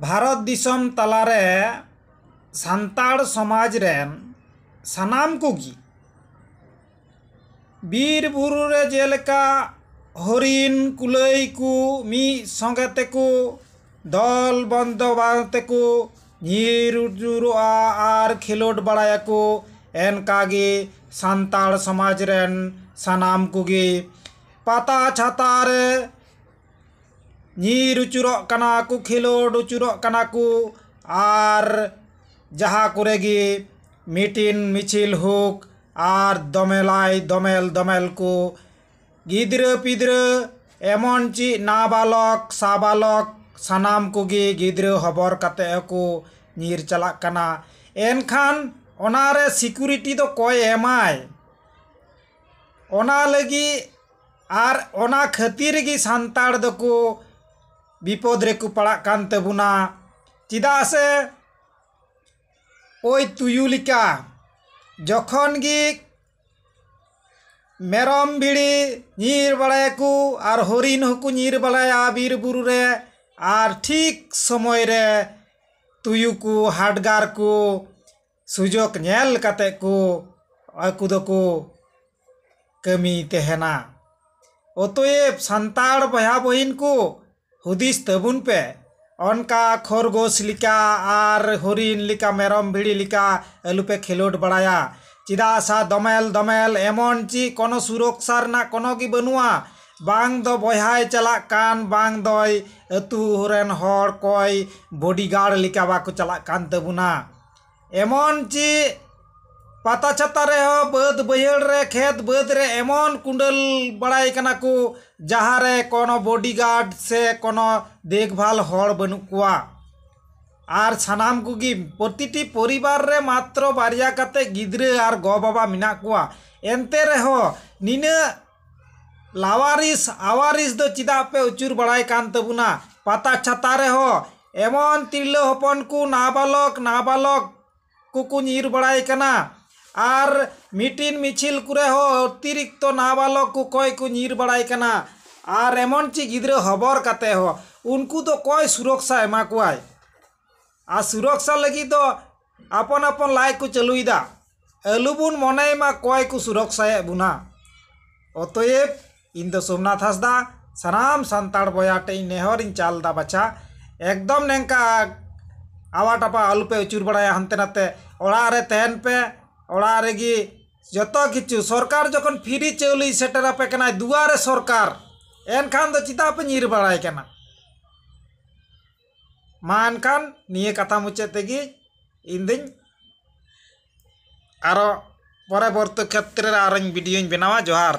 ᱵᱷᱟᱨᱚᱛ ᱫᱤᱥᱚᱢ ᱛᱟᱞᱟᱨᱮ ᱥᱟᱱᱛᱟᱲ ᱥᱚᱢᱟᱡᱽ ᱨᱮᱱ ᱥᱟᱱᱟᱢ ᱠᱚᱜᱮ ᱵᱤᱨ ᱵᱩᱨᱩ ᱨᱮ ᱡᱮᱞᱮᱠᱟ ᱦᱚᱨᱤᱱ ᱠᱩᱞᱟᱹᱭ ᱠᱚ ᱢᱤᱫ ᱥᱚᱸᱜᱮ ᱛᱮᱠᱚ ᱫᱚᱞ ᱵᱚᱱᱫᱚ ᱵᱟᱝ ᱛᱮᱠᱚ ᱧᱤᱨ ᱡᱩᱨᱩᱜᱼᱟ ᱟᱨ ᱠᱷᱮᱞᱳᱰ ᱵᱟᱲᱟᱭᱟᱠᱚ ᱮᱱᱠᱟᱜᱮ ᱥᱟᱱᱛᱟᱲ ᱥᱚᱢᱟᱡᱽ ᱨᱮᱱ ᱥᱟᱱᱟᱢ ᱠᱚᱜᱮ ᱯᱟᱛᱟ ᱪᱷᱟᱛᱟ ᱨᱮ ᱧᱤᱨ ᱩᱪᱩᱨᱚᱜ ᱠᱟᱱᱟ ᱠᱚ ᱠᱷᱮᱞᱳᱰ ᱩᱪᱩᱨᱚᱜ ᱠᱟᱱᱟ ᱠᱚ ᱟᱨ ᱡᱟᱦᱟᱸ ᱠᱚᱨᱮ ᱜᱮ ᱢᱤᱴᱤᱱ ᱢᱤᱪᱷᱤᱞ ᱦᱳᱠ ᱟᱨ ᱫᱚᱢᱮᱞᱟᱭ ᱫᱚᱢᱮᱞ ᱫᱚᱢᱮᱞ ᱠᱚ ᱜᱤᱫᱽᱨᱟᱹ ᱯᱤᱫᱽᱨᱟᱹ ᱮᱢᱚᱱ ᱪᱮᱫ ᱱᱟᱵᱟᱞᱚᱠ ᱥᱟᱵᱟᱞᱚᱠ ᱥᱟᱱᱟᱢ ᱠᱚᱜᱮ ᱜᱤᱫᱽᱨᱟᱹ ᱦᱚᱵᱚᱨ ᱠᱟᱛᱮ ᱠᱚ ᱧᱤᱨ ᱪᱟᱞᱟᱜ ᱠᱟᱱᱟ ᱮᱱᱠᱷᱟᱱ ᱚᱱᱟᱨᱮ ᱥᱤᱠᱩᱨᱤᱴᱤ ᱫᱚ ᱠᱚᱭ ᱮᱢᱟᱭ ᱚᱱᱟ ᱞᱟᱹᱜᱤᱫ ᱟᱨ ᱚᱱᱟ ᱠᱷᱟᱹᱛᱤᱨ ᱜᱮ ᱥᱟᱱᱛᱟᱲ ᱫᱚᱠᱚ विपद पड़ताबना चदा से ओ तुयुलिका जखनगी मेरम भिड़ी नीर बड़ा को और हरिण को नीर बड़ा बीर बुरे और ठीक समय रे तुयु को हाटगार को सूजक नल को कमी तहना अतएव सानताड़ बया बहन को ᱦᱩᱫᱤᱥ ᱛᱟᱵᱩᱱ ᱯᱮ ᱚᱱᱠᱟ ᱠᱷᱚᱨᱜᱳᱥ ᱞᱮᱠᱟ ᱟᱨ ᱦᱚᱨᱤᱱ ᱞᱮᱠᱟ ᱢᱮᱨᱚᱢ ᱵᱷᱤᱲᱤ ᱞᱮᱠᱟ ᱟᱞᱚᱯᱮ ᱠᱷᱮᱞᱳᱰ ᱵᱟᱲᱟᱭᱟ ᱪᱮᱫᱟᱜ ᱥᱟ ᱫᱚᱢᱮᱞ ᱫᱚᱢᱮᱞ ᱮᱢᱚᱱ ᱪᱮᱫ ᱠᱳᱱᱳ ᱥᱩᱨᱚᱠᱥᱟ ᱨᱮᱱᱟᱜ ᱠᱳᱱᱳ ᱜᱮ ᱵᱟᱹᱱᱩᱜᱼᱟ ᱵᱟᱝ ᱫᱚ ᱵᱚᱭᱦᱟᱭ ᱪᱟᱞᱟᱜ ᱠᱟᱱ ᱵᱟᱝ ᱫᱚᱭ ᱟᱹᱛᱩ ᱨᱮᱱ ᱦᱚᱲ ᱠᱚᱭ ᱵᱚᱰᱤᱜᱟᱨᱰ ᱞᱮᱠᱟ ᱵᱟᱠᱚ ᱪᱟᱞᱟᱜ ᱠᱟᱱ ᱛᱟᱵᱚᱱᱟ ᱮᱢᱚᱱ ᱪᱮᱫ पाता छाता रे बद बहड़े खेत बद रे एम कुंडल बड़ा को जहाँ रे कोनो बॉडी से कोनो देखभाल हर बनू को आर सनाम प्रतिटी परिवार रे मात्र बारियाते गिद्रे आर गो बाबा मिना को एनते रहो नीना लावारिस आवारिस दो चिदा पे उचुर बड़ाई तबुना पता छाता रे हो एमन तिरलो हपन को नाबालक नाबालक कुकु नीर बड़ाई ᱟᱨ ᱢᱤᱴᱤᱱ ᱢᱤᱪᱷᱤᱞ ᱠᱚᱨᱮ ᱦᱚᱸ ᱚᱛᱤᱨᱤᱠᱛᱚ ᱱᱟᱵᱟᱞᱚᱠ ᱠᱚ ᱠᱚᱭ ᱠᱚ ᱧᱤᱨ ᱵᱟᱲᱟᱭ ᱠᱟᱱᱟ ᱟᱨ ᱮᱢᱚᱱ ᱪᱮᱫ ᱜᱤᱫᱽᱨᱟᱹ ᱦᱚᱵᱚᱨ ᱠᱟᱛᱮ ᱦᱚᱸ ᱩᱱᱠᱩ ᱫᱚ ᱠᱚᱭ ᱥᱩᱨᱚᱠᱥᱟ ᱮᱢᱟ ᱠᱚᱣᱟᱭ ᱟᱨ ᱥᱩᱨᱚᱠᱥᱟ ᱞᱟᱹᱜᱤᱫ ᱫᱚ ᱟᱯᱚᱱ ᱟᱯᱚᱱ ᱞᱟᱭ ᱠᱚ ᱪᱟᱹᱞᱩᱭᱮᱫᱟ ᱟᱞᱩᱵᱚᱱ ᱢᱚᱱᱮᱭᱢᱟ ᱠᱚᱭ ᱠᱚ ᱥᱩᱨᱚᱠᱥᱟᱭᱮᱫ ᱵᱚᱱᱟ ᱚᱛᱚᱭᱮᱵ ᱤᱧ ᱫᱚ ᱥᱳᱢᱱᱟᱛᱷ ᱦᱟᱸᱥᱫᱟ सनाम सानताड़ बया टेन नेहर चालदा बच्चा एकदम नेंका आवाटापा आलू पे उचूर बड़ा हनते नाते ओारे तहन पे ᱚᱲᱟᱜ ᱨᱮᱜᱮ ᱡᱚᱛᱚ ᱠᱤᱪᱷᱩ ᱥᱚᱨᱠᱟᱨ ᱡᱚᱠᱷᱚᱱ ᱯᱷᱨᱤ ᱪᱟᱣᱞᱮ ᱥᱮᱴᱮᱨ ᱟᱯᱮ ᱠᱟᱱᱟᱭ ᱫᱩᱣᱟᱨᱮ ᱥᱚᱨᱠᱟᱨ ᱮᱱᱠᱷᱟᱱ ᱫᱚ ᱪᱮᱫᱟᱜ ᱯᱮ ᱧᱤᱨ ᱵᱟᱲᱟᱭ ᱠᱟᱱᱟ ᱢᱟ ᱮᱱᱠᱷᱟᱱ ᱱᱤᱭᱟᱹ ᱠᱟᱛᱷᱟ ᱢᱩᱪᱟᱹᱫ ᱛᱮᱜᱮ ᱤᱧᱫᱩᱧ ᱟᱨᱚ ᱯᱚᱨᱚᱵᱚᱨᱛᱚ ᱠᱷᱮᱛᱨᱮ ᱨᱮ ᱟᱨᱚᱧ ᱵᱷᱤᱰᱤᱭᱳᱧ ᱵᱮᱱᱟᱣᱟ ᱡᱚᱦᱟᱨ